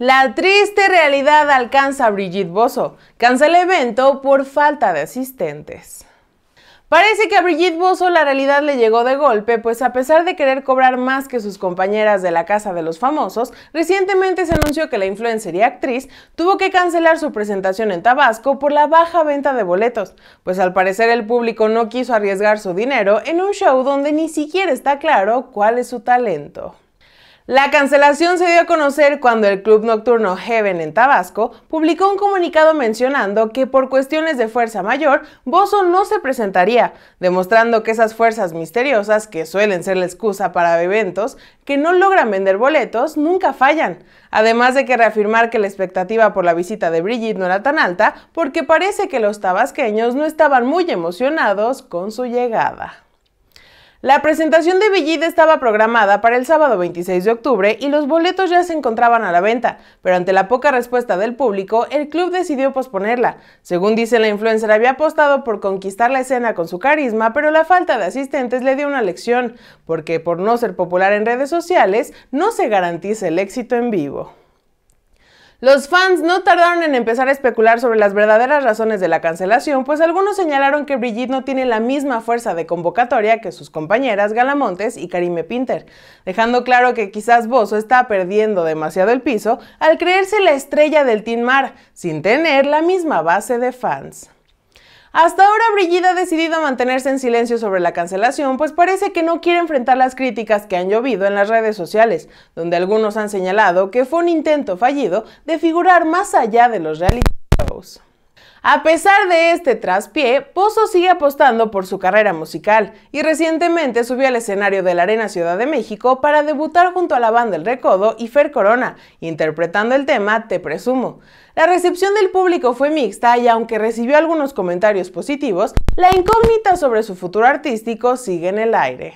La triste realidad alcanza a Brigitte Bosso. Cancela evento por falta de asistentes. Parece que a Brigitte Bosso la realidad le llegó de golpe, pues a pesar de querer cobrar más que sus compañeras de la Casa de los Famosos, recientemente se anunció que la influencer y actriz tuvo que cancelar su presentación en Tabasco por la baja venta de boletos, pues al parecer el público no quiso arriesgar su dinero en un show donde ni siquiera está claro cuál es su talento. La cancelación se dio a conocer cuando el club nocturno Heaven en Tabasco publicó un comunicado mencionando que por cuestiones de fuerza mayor, Bozo no se presentaría, demostrando que esas fuerzas misteriosas, que suelen ser la excusa para eventos, que no logran vender boletos, nunca fallan. Además de que reafirmar que la expectativa por la visita de Brigitte no era tan alta, porque parece que los tabasqueños no estaban muy emocionados con su llegada. La presentación de Bellida estaba programada para el sábado 26 de octubre y los boletos ya se encontraban a la venta, pero ante la poca respuesta del público, el club decidió posponerla. Según dice la influencer, había apostado por conquistar la escena con su carisma, pero la falta de asistentes le dio una lección, porque por no ser popular en redes sociales, no se garantiza el éxito en vivo. Los fans no tardaron en empezar a especular sobre las verdaderas razones de la cancelación, pues algunos señalaron que Brigitte no tiene la misma fuerza de convocatoria que sus compañeras Galamontes y Karime Pinter, dejando claro que quizás Bozo está perdiendo demasiado el piso al creerse la estrella del Team Mar, sin tener la misma base de fans. Hasta ahora Brigida ha decidido mantenerse en silencio sobre la cancelación, pues parece que no quiere enfrentar las críticas que han llovido en las redes sociales, donde algunos han señalado que fue un intento fallido de figurar más allá de los realistas. A pesar de este traspié, Pozo sigue apostando por su carrera musical y recientemente subió al escenario de la Arena Ciudad de México para debutar junto a la banda El Recodo y Fer Corona, interpretando el tema Te Presumo. La recepción del público fue mixta y aunque recibió algunos comentarios positivos, la incógnita sobre su futuro artístico sigue en el aire.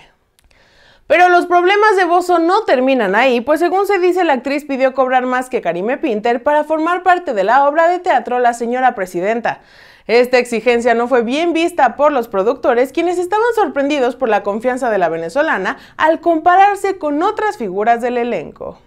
Pero los problemas de Bozo no terminan ahí, pues según se dice la actriz pidió cobrar más que Karime Pinter para formar parte de la obra de teatro La señora presidenta. Esta exigencia no fue bien vista por los productores, quienes estaban sorprendidos por la confianza de la venezolana al compararse con otras figuras del elenco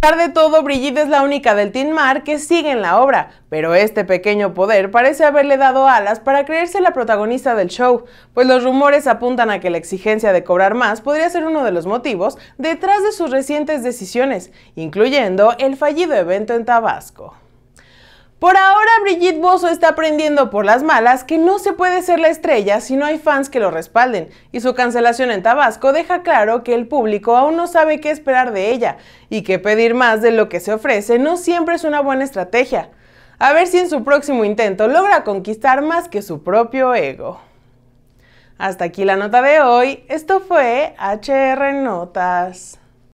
pesar de todo, Brigitte es la única del Tin Mar que sigue en la obra, pero este pequeño poder parece haberle dado alas para creerse la protagonista del show, pues los rumores apuntan a que la exigencia de cobrar más podría ser uno de los motivos detrás de sus recientes decisiones, incluyendo el fallido evento en Tabasco. Por ahora, Brigitte Bozo está aprendiendo por las malas que no se puede ser la estrella si no hay fans que lo respalden, y su cancelación en Tabasco deja claro que el público aún no sabe qué esperar de ella, y que pedir más de lo que se ofrece no siempre es una buena estrategia. A ver si en su próximo intento logra conquistar más que su propio ego. Hasta aquí la nota de hoy, esto fue HR Notas.